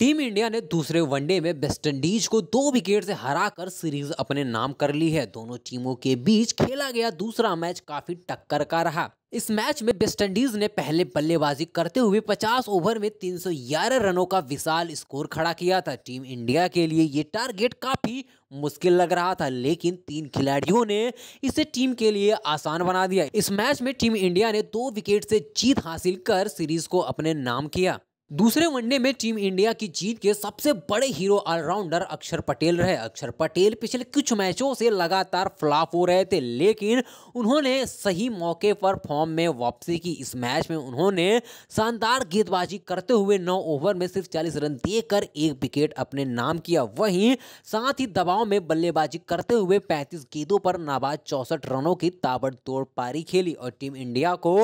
team India ने दूसरे one day में वेस्टइंडीज को दो विकेट से हराकर सीरीज अपने नाम कर ली है दोनों टीमों के बीच खेला गया दूसरा मैच काफी टक्कर का रहा इस मैच में वेस्टइंडीज ने पहले बल्लेबाजी करते हुए 50 ओवर में 311 रनों का विशाल स्कोर खड़ा किया था टीम इंडिया के लिए ये टारगेट काफी मुश्किल लग रहा था लेकिन तीन खिलाड़ियों ने इसे टीम के लिए आसान बना दिया इस मैच में टीम इंडिया ने दो विकेट से जीत हासिल कर सीरीज को अपने नाम किया दूसरे वनडे में टीम इंडिया की जीत के सबसे बड़े हीरो ऑलराउंडर अक्षर पटेल रहे अक्षर पटेल पिछले कुछ मैचों से लगातार फ्लॉप हो रहे थे लेकिन उन्होंने सही मौके पर फॉर्म में वापसी की इस मैच में उन्होंने शानदार गेंदबाजी करते हुए नौ ओवर में सिर्फ चालीस रन देकर एक विकेट अपने नाम किया वहीं साथ ही दबाव में बल्लेबाजी करते हुए पैंतीस गेंदों पर नाबाद चौसठ रनों की ताबड़तोड़ पारी खेली और टीम इंडिया को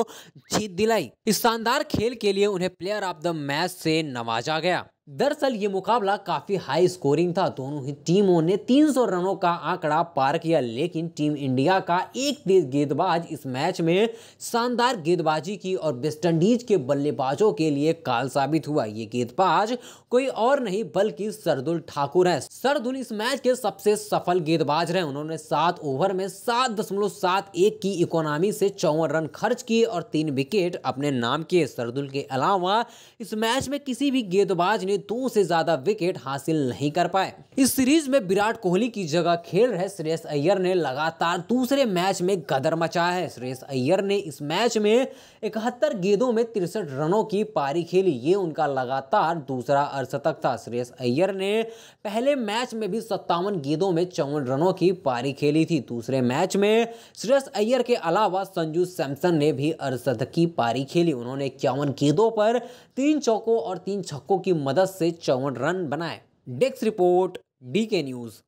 जीत दिलाई इस शानदार खेल के लिए उन्हें player of the match match से नवाजा गया दरअसल ये मुकाबला काफ़ी हाई स्कोरिंग था दोनों ही टीमों ने 300 रनों का आंकड़ा पार किया लेकिन टीम इंडिया का एक तेज गेंदबाज इस मैच में शानदार गेंदबाजी की और वेस्टइंडीज के बल्लेबाजों के लिए काल साबित हुआ ये गेंदबाज कोई और नहीं बल्कि सरदुल ठाकुर हैं सरदुल इस मैच के सबसे सफल गेंदबाज रहे उन्होंने सात ओवर में सात दशमलव सात एक की इकोनॉमी से चौवन रन खर्च किए और तीन विकेट अपने नाम किए सरदुल के अलावा इस मैच में किसी भी गेंदबाज ने दो से ज्यादा विकेट हासिल नहीं कर पाए इस सीरीज में विराट कोहली की जगह खेल रहे श्रेयस अय्यर ने लगातार दूसरे मैच में गदर मचाया है श्रेयस अय्यर ने इस मैच में इकहत्तर गेंदों में तिरसठ रनों की पारी खेली ये उनका लगातार दूसरा अर्धशतक था श्रेयस अय्यर ने पहले मैच में भी सत्तावन गेंदों में चौवन रनों की पारी खेली थी दूसरे मैच में श्रेयस अय्यर के अलावा संजू सैमसन ने भी अर्धशतक की पारी खेली उन्होंने इक्यावन गेंदों पर तीन चौकों और तीन छक्कों की मदद से चौवन रन बनाए desk report D K news